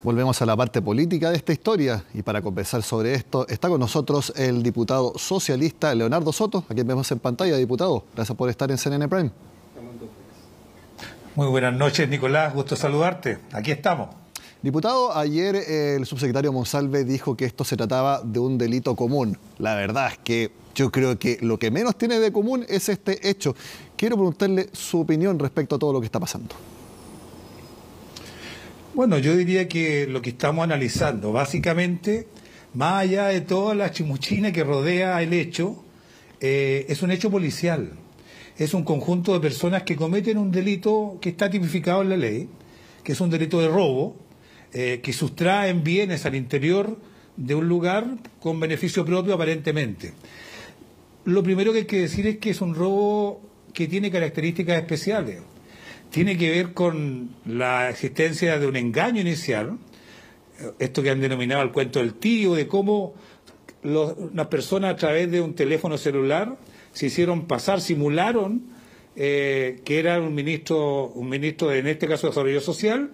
Volvemos a la parte política de esta historia y para conversar sobre esto está con nosotros el diputado socialista Leonardo Soto, a quien vemos en pantalla, diputado. Gracias por estar en CNN Prime. Muy buenas noches, Nicolás. Gusto saludarte. Aquí estamos. Diputado, ayer el subsecretario Monsalve dijo que esto se trataba de un delito común. La verdad es que yo creo que lo que menos tiene de común es este hecho. Quiero preguntarle su opinión respecto a todo lo que está pasando. Bueno, yo diría que lo que estamos analizando, básicamente, más allá de toda la chimuchina que rodea el hecho, eh, es un hecho policial. Es un conjunto de personas que cometen un delito que está tipificado en la ley, que es un delito de robo, eh, que sustraen bienes al interior de un lugar con beneficio propio aparentemente. Lo primero que hay que decir es que es un robo que tiene características especiales tiene que ver con la existencia de un engaño inicial, esto que han denominado el cuento del tío, de cómo una persona a través de un teléfono celular se hicieron pasar, simularon eh, que era un ministro, un ministro en este caso de Desarrollo Social,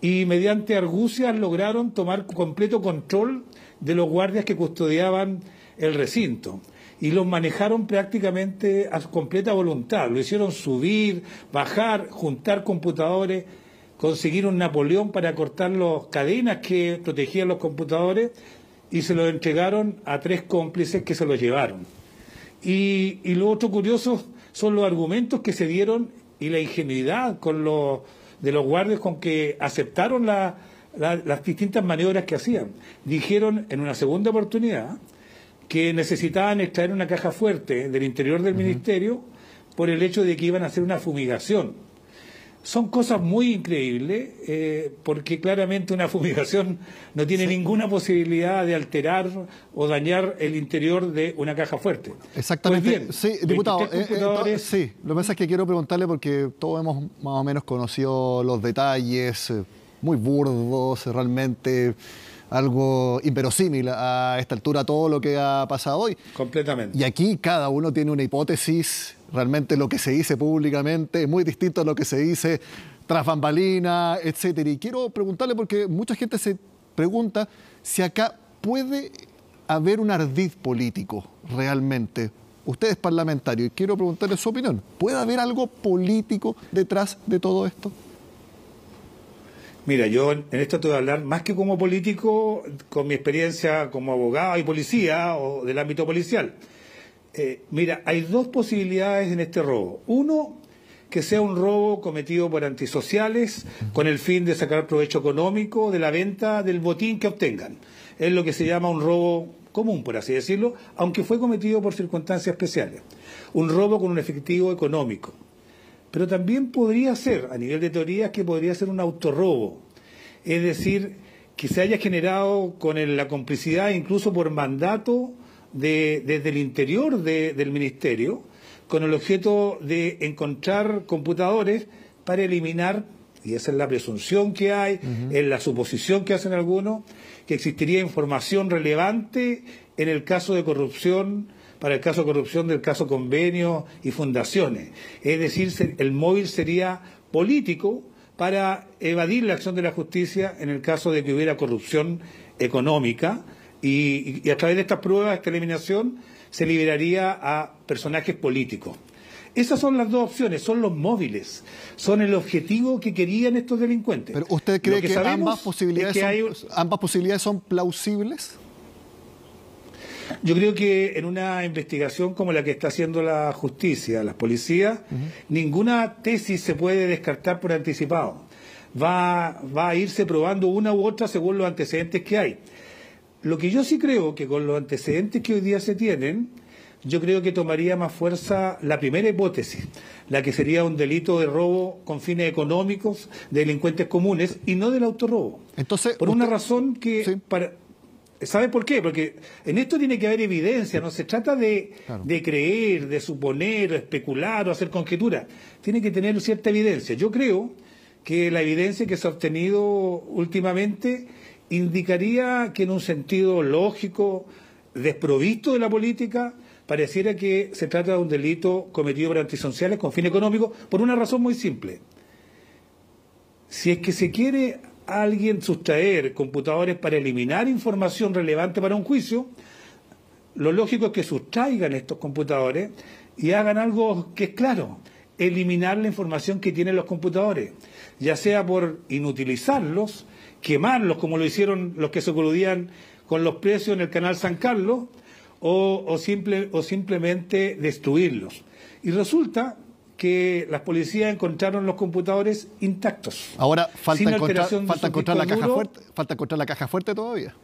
y mediante argucias lograron tomar completo control de los guardias que custodiaban el recinto y los manejaron prácticamente a completa voluntad. Lo hicieron subir, bajar, juntar computadores, conseguir un Napoleón para cortar las cadenas que protegían los computadores y se lo entregaron a tres cómplices que se los llevaron. Y, lo otro curioso son los argumentos que se dieron y la ingenuidad con los, de los guardias con que aceptaron las distintas maniobras que hacían. Dijeron en una segunda oportunidad que necesitaban extraer una caja fuerte del interior del ministerio por el hecho de que iban a hacer una fumigación. Son cosas muy increíbles eh, porque claramente una fumigación no tiene ninguna posibilidad de alterar o dañar el interior de una caja fuerte. Pues Exactamente. sí, diputado, eh, eh, sí, lo que pasa es que quiero preguntarle porque todos hemos más o menos conocido los detalles, muy burdos realmente algo inverosímil a esta altura todo lo que ha pasado hoy. Completamente. Y aquí cada uno tiene una hipótesis, realmente lo que se dice públicamente es muy distinto a lo que se dice tras bambalina, etc. Y quiero preguntarle, porque mucha gente se pregunta si acá puede haber un ardid político realmente. Usted es parlamentario y quiero preguntarle su opinión. ¿Puede haber algo político detrás de todo esto? Mira, yo en esto te voy a hablar más que como político, con mi experiencia como abogado y policía o del ámbito policial. Eh, mira, hay dos posibilidades en este robo. Uno, que sea un robo cometido por antisociales con el fin de sacar provecho económico de la venta del botín que obtengan. Es lo que se llama un robo común, por así decirlo, aunque fue cometido por circunstancias especiales. Un robo con un efectivo económico. Pero también podría ser, a nivel de teorías, que podría ser un autorrobo. Es decir, que se haya generado con la complicidad, incluso por mandato, de, desde el interior del Ministerio, con el objeto de encontrar computadores para eliminar, y esa es la presunción que hay, en es la suposición que hacen algunos, que existiría información relevante en el caso de corrupción para el caso de corrupción del caso convenio y fundaciones. Es decir, el móvil sería político para evadir la acción de la justicia en el caso de que hubiera corrupción económica y, a través de estas pruebas, esta eliminación, se liberaría a personajes políticos. Esas son las dos opciones, son los móviles, son el objetivo que querían estos delincuentes. Pero usted cree que, posibilidades ambas posibilidades son plausibles? Yo creo que en una investigación como la que está haciendo la justicia, las policías, ninguna tesis se puede descartar por anticipado. Va, va a irse probando una u otra según los antecedentes que hay. Lo que yo sí creo que con los antecedentes que hoy día se tienen, yo creo que tomaría más fuerza la primera hipótesis, la que sería un delito de robo con fines económicos de delincuentes comunes y no del autorrobo. Entonces, por una razón que para ¿Sabe por qué? Porque en esto tiene que haber evidencia, no se trata de, de creer, de suponer, especular o hacer conjeturas. Tiene que tener cierta evidencia. Yo creo que la evidencia que se ha obtenido últimamente indicaría que en un sentido lógico, desprovisto de la política, pareciera que se trata de un delito cometido por antisociales con fin económico, por una razón muy simple. Si es que se quiere alguien sustraer computadores para eliminar información relevante para un juicio, lo lógico es que sustraigan estos computadores y hagan algo que es claro, eliminar la información que tienen los computadores, ya sea por inutilizarlos, quemarlos como lo hicieron los que se coludían con los precios en el canal San Carlos, o, simple, o simplemente destruirlos. Y resulta que las policías encontraron los computadores intactos. Ahora falta encontrar, falta encontrar la caja fuerte, falta encontrar la caja fuerte todavía.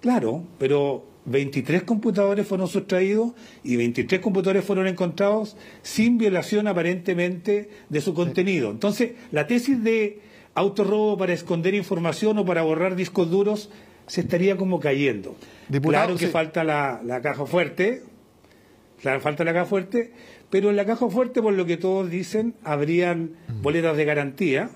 Claro, pero 23 computadores fueron sustraídos y 23 computadores fueron encontrados sin violación aparentemente de su contenido. Entonces, la tesis de autorrobo para esconder información o para borrar discos duros se estaría como cayendo. claro que falta la, caja fuerte, Claro, falta la caja fuerte, pero en la caja fuerte, por lo que todos dicen, habrían mm. boletas de garantía,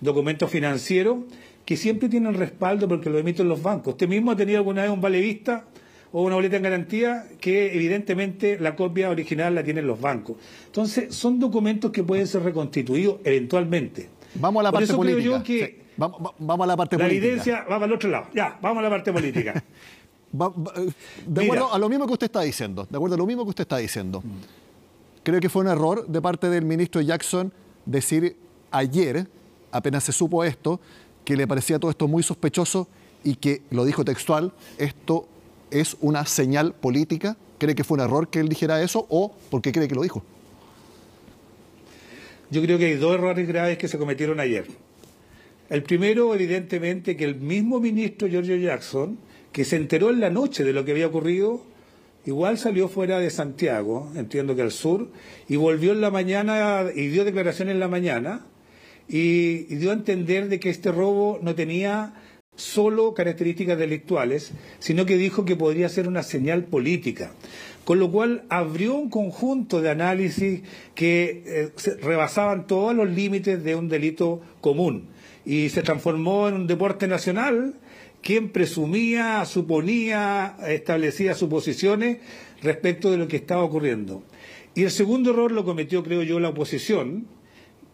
documentos financieros, que siempre tienen respaldo porque lo emiten los bancos. Usted mismo ha tenido alguna vez un valevista o una boleta en garantía que evidentemente la copia original la tienen los bancos. Entonces, son documentos que pueden ser reconstituidos eventualmente. Vamos a la parte política. que vamos, a la parte política. La evidencia va para el otro lado. Ya, vamos a la parte política. Eh, de acuerdo a lo mismo que usted está diciendo, de acuerdo a lo mismo que usted está diciendo, creo que fue un error de parte del ministro Jackson decir ayer, apenas se supo esto, que le parecía todo esto muy sospechoso y que, lo dijo textual, esto es una señal política. ¿Cree que fue un error que él dijera eso o por qué cree que lo dijo? Yo creo que hay dos errores graves que se cometieron ayer. El primero, evidentemente, que el mismo ministro Giorgio Jackson que se enteró en la noche de lo que había ocurrido, igual salió fuera de Santiago, entiendo que al sur, y volvió en la mañana y dio declaración en la mañana y, dio a entender de que este robo no tenía solo características delictuales, sino que dijo que podría ser una señal política. Con lo cual abrió un conjunto de análisis que eh, rebasaban todos los límites de un delito común y se transformó en un deporte nacional quién presumía, suponía, establecía suposiciones respecto de lo que estaba ocurriendo. Y el segundo error lo cometió, creo yo, la oposición,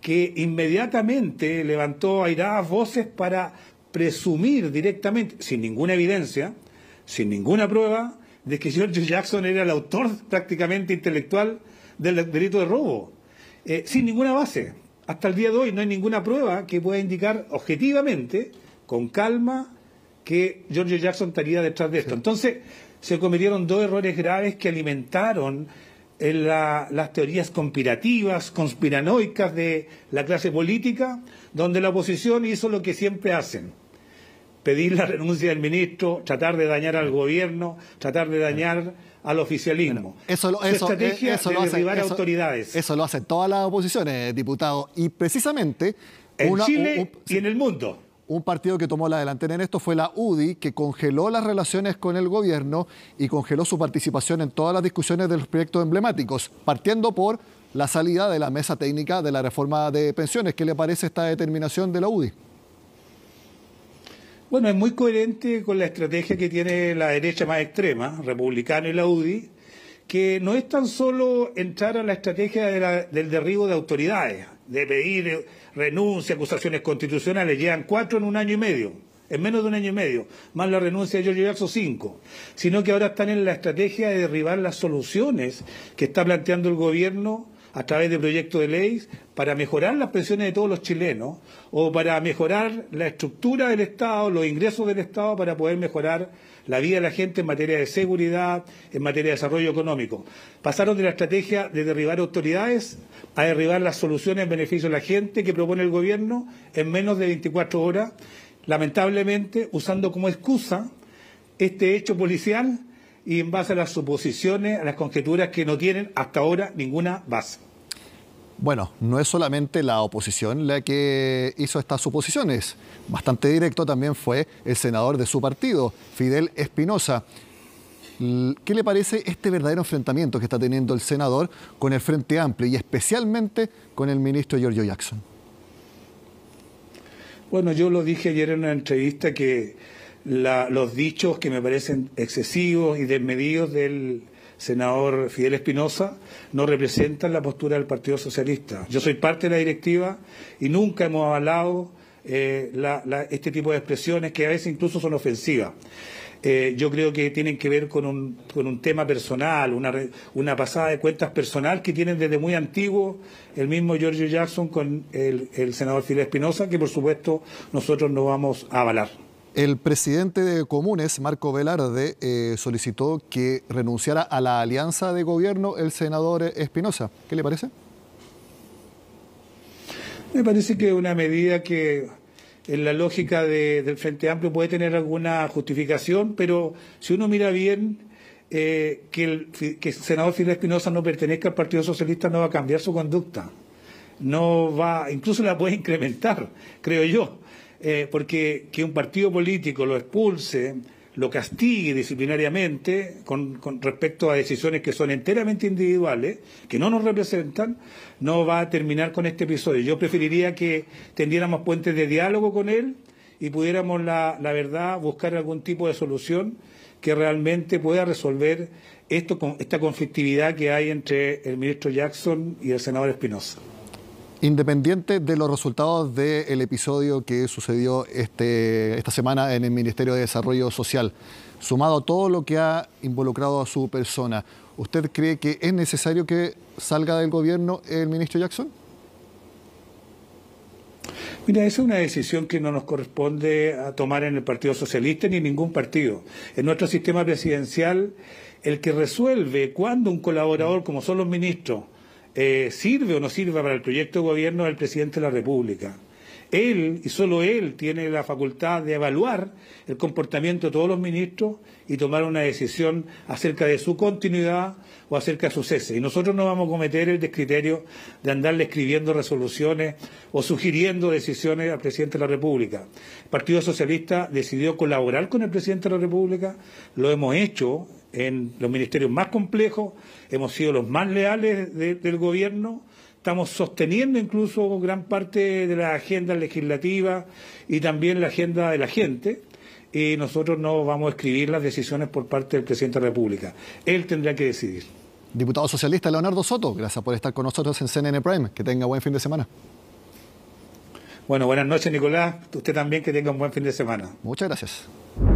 que inmediatamente levantó airadas voces para presumir directamente, sin ninguna evidencia, sin ninguna prueba, de que George Jackson era el autor prácticamente intelectual del delito de robo, eh, sin ninguna base. Hasta el día de hoy no hay ninguna prueba que pueda indicar objetivamente, con calma, que George Jackson estaría detrás de esto. Entonces, se cometieron dos errores graves que alimentaron eh, las teorías conspirativas, conspiranoicas de la clase política, donde la oposición hizo lo que siempre hacen, pedir la renuncia del ministro, tratar de dañar al gobierno, tratar de dañar al oficialismo. eso, eh, estrategia eso, derribar autoridades. Eso lo hacen todas las oposiciones, eh, diputados, y precisamente... En Chile y en el mundo. Un partido que tomó la delantera en esto fue la UDI, que congeló las relaciones con el gobierno y congeló su participación en todas las discusiones de los proyectos emblemáticos, partiendo por la salida de la mesa técnica de la reforma de pensiones. ¿Qué le parece esta determinación de la UDI? Bueno, es muy coherente con la estrategia que tiene la derecha más extrema, republicana y la UDI, que no es tan solo entrar a la estrategia del derribo de autoridades, de pedir renuncia, acusaciones constitucionales, llegan cuatro en un año y medio, en menos de un año y medio, más la renuncia de George Verso cinco, sino que ahora están en la estrategia de derribar las soluciones que está planteando el gobierno a través de proyectos de ley para mejorar las pensiones de todos los chilenos o para mejorar la estructura del Estado, los ingresos del Estado para poder mejorar la vida de la gente en materia de seguridad, en materia de desarrollo económico. Pasaron de la estrategia de derribar autoridades a derribar las soluciones en beneficio de la gente que propone el gobierno en menos de 24 horas, lamentablemente usando como excusa este hecho policial y en base a las suposiciones, a las conjeturas que no tienen hasta ahora ninguna base. Bueno, no es solamente la oposición la que hizo estas suposiciones. Bastante directo también fue el senador de su partido, Fidel Espinosa. ¿Qué le parece este verdadero enfrentamiento que está teniendo el senador con el Frente Amplio y especialmente con el ministro Giorgio Jackson? Bueno, yo lo dije ayer en una entrevista que los dichos que me parecen excesivos y desmedidos del senador Fidel Espinosa no representan la postura del Partido Socialista. Yo soy parte de la directiva y nunca hemos avalado eh, este tipo de expresiones que a veces incluso son ofensivas. Eh, yo creo que tienen que ver con un, tema personal, una, pasada de cuentas personal que tienen desde muy antiguo el mismo Giorgio Jackson con el, el senador Fidel Espinosa, que por supuesto nosotros no vamos a avalar. El presidente de Comunes, Marco Velarde, eh, solicitó que renunciara a la alianza de gobierno el senador Espinosa. ¿Qué le parece? Me parece que una medida que en la lógica del Frente Amplio puede tener alguna justificación, pero si uno mira bien, eh, que, el, senador Fidel Espinosa no pertenezca al Partido Socialista no va a cambiar su conducta. No va, incluso la puede incrementar, creo yo eh, porque que un partido político lo expulse, lo castigue disciplinariamente con, respecto a decisiones que son enteramente individuales, que no nos representan, no va a terminar con este episodio. Yo preferiría que tendiéramos puentes de diálogo con él y pudiéramos, la, la verdad, buscar algún tipo de solución que realmente pueda resolver esto, esta conflictividad que hay entre el ministro Jackson y el senador Espinosa. Independiente de los resultados del episodio que sucedió este, esta semana en el Ministerio de Desarrollo Social, sumado a todo lo que ha involucrado a su persona, ¿usted cree que es necesario que salga del gobierno el ministro Jackson? Mira, esa es una decisión que no nos corresponde a tomar en el Partido Socialista ni ningún partido. En nuestro sistema presidencial, el que resuelve cuando un colaborador, como son los ministros, eh, sirve o no sirva para el proyecto de gobierno del presidente de la República. Él y solo él tiene la facultad de evaluar el comportamiento de todos los ministros y tomar una decisión acerca de su continuidad o acerca de su cese. Y nosotros no vamos a cometer el descriterio de andarle escribiendo resoluciones o sugiriendo decisiones al presidente de la República. El Partido Socialista decidió colaborar con el presidente de la República, lo hemos hecho en los ministerios más complejos, hemos sido los más leales del gobierno, estamos sosteniendo incluso gran parte de la agenda legislativa y también la agenda de la gente. Y nosotros no vamos a escribir las decisiones por parte del presidente de la República. Él tendrá que decidir. Diputado socialista Leonardo Soto, gracias por estar con nosotros en CNN Prime. Que tenga buen fin de semana. Bueno, buenas noches, Nicolás. Usted también que tenga un buen fin de semana. Muchas gracias.